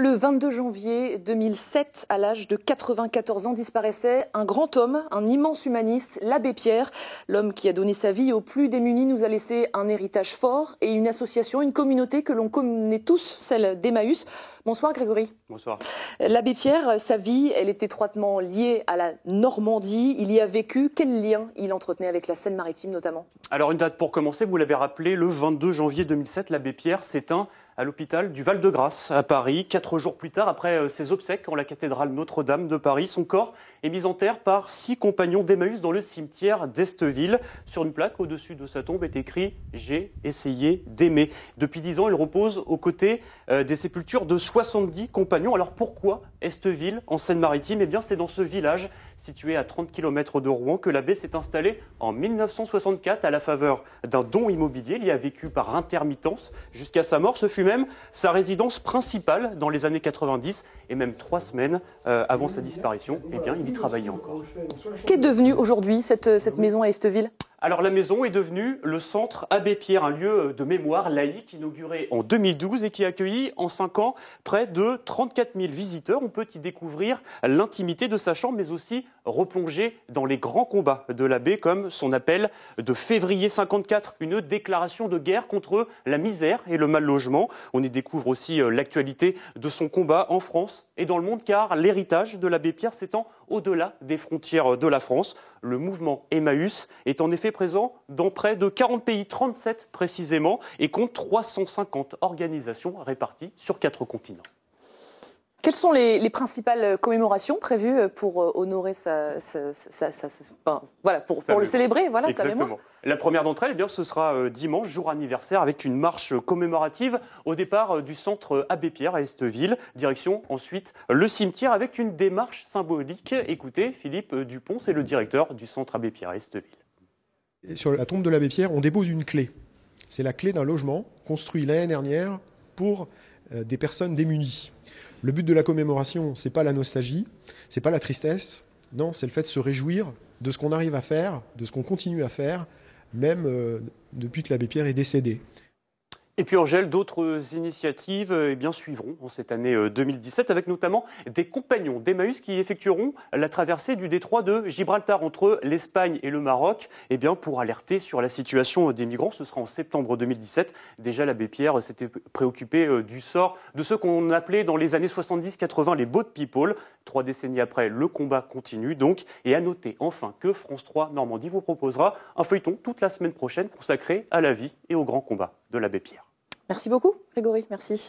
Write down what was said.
Le 22 janvier 2007, à l'âge de 94 ans, disparaissait un grand homme, un immense humaniste, l'abbé Pierre. L'homme qui a donné sa vie aux plus démunis nous a laissé un héritage fort et une association, une communauté que l'on connaît tous, celle d'Emmaüs. Bonsoir Grégory. Bonsoir. L'abbé Pierre, sa vie, elle est étroitement liée à la Normandie. Il y a vécu. Quel lien il entretenait avec la Seine-Maritime notamment Alors une date pour commencer, vous l'avez rappelé, le 22 janvier 2007, l'abbé Pierre s'éteint à l'hôpital du Val-de-Grâce à Paris. Quatre jours plus tard, après euh, ses obsèques en la cathédrale Notre-Dame de Paris, son corps est mis en terre par six compagnons d'Emmaüs dans le cimetière d'Esteville. Sur une plaque au-dessus de sa tombe est écrit « J'ai essayé d'aimer ». Depuis dix ans, il repose aux côtés euh, des sépultures de 70 compagnons. Alors pourquoi Esteville, en Seine-Maritime Eh bien, c'est dans ce village situé à 30 km de Rouen, que l'abbé s'est installé en 1964 à la faveur d'un don immobilier. Il y a vécu par intermittence jusqu'à sa mort. Ce fut même sa résidence principale dans les années 90 et même trois semaines euh, avant sa disparition. Eh bien, il y travaillait encore. Qu'est devenue aujourd'hui cette, cette maison à Esteville alors la maison est devenue le centre Abbé Pierre, un lieu de mémoire laïque inauguré en 2012 et qui a accueilli en 5 ans près de 34 000 visiteurs. On peut y découvrir l'intimité de sa chambre, mais aussi replonger dans les grands combats de l'abbé, comme son appel de février 54, une déclaration de guerre contre la misère et le mal logement. On y découvre aussi euh, l'actualité de son combat en France et dans le monde, car l'héritage de l'abbé Pierre s'étend au-delà des frontières de la France. Le mouvement Emmaüs est en effet présent dans près de 40 pays, 37 précisément, et compte 350 organisations réparties sur quatre continents. Quelles sont les, principales euh, commémorations prévues euh, pour euh, honorer sa, voilà pour, le célébrer voilà Exactement. la première d'entre elles, eh ce sera dimanche, jour anniversaire, avec une marche commémorative au départ du centre Abbé Pierre à Esteville, direction ensuite le cimetière avec une démarche symbolique. Écoutez, Philippe Dupont, c'est le directeur du centre Abbé Pierre à Esteville. Sur la tombe de l'Abbé Pierre, on dépose une clé. C'est la clé d'un logement construit l'année dernière pour des personnes démunies. Le but de la commémoration, ce n'est pas la nostalgie, ce n'est pas la tristesse, non, c'est le fait de se réjouir de ce qu'on arrive à faire, de ce qu'on continue à faire, même euh, depuis que l'abbé Pierre est décédé. Et puis Angèle, d'autres initiatives eh bien, suivront en cette année 2017, euh, avec notamment des compagnons d'Emmaüs qui effectueront la traversée du détroit de Gibraltar entre l'Espagne et le Maroc eh bien, pour alerter sur la situation des migrants. Ce sera en septembre 2017. Déjà, l'abbé Pierre s'était préoccupé euh, du sort de ce qu'on appelait dans les années 70-80 les boat people. Trois décennies après, le combat continue donc. Et à noter enfin que France 3 Normandie vous proposera un feuilleton toute la semaine prochaine consacré à la vie et au grand combat de l'abbé Pierre. Merci beaucoup, Grégory. Merci.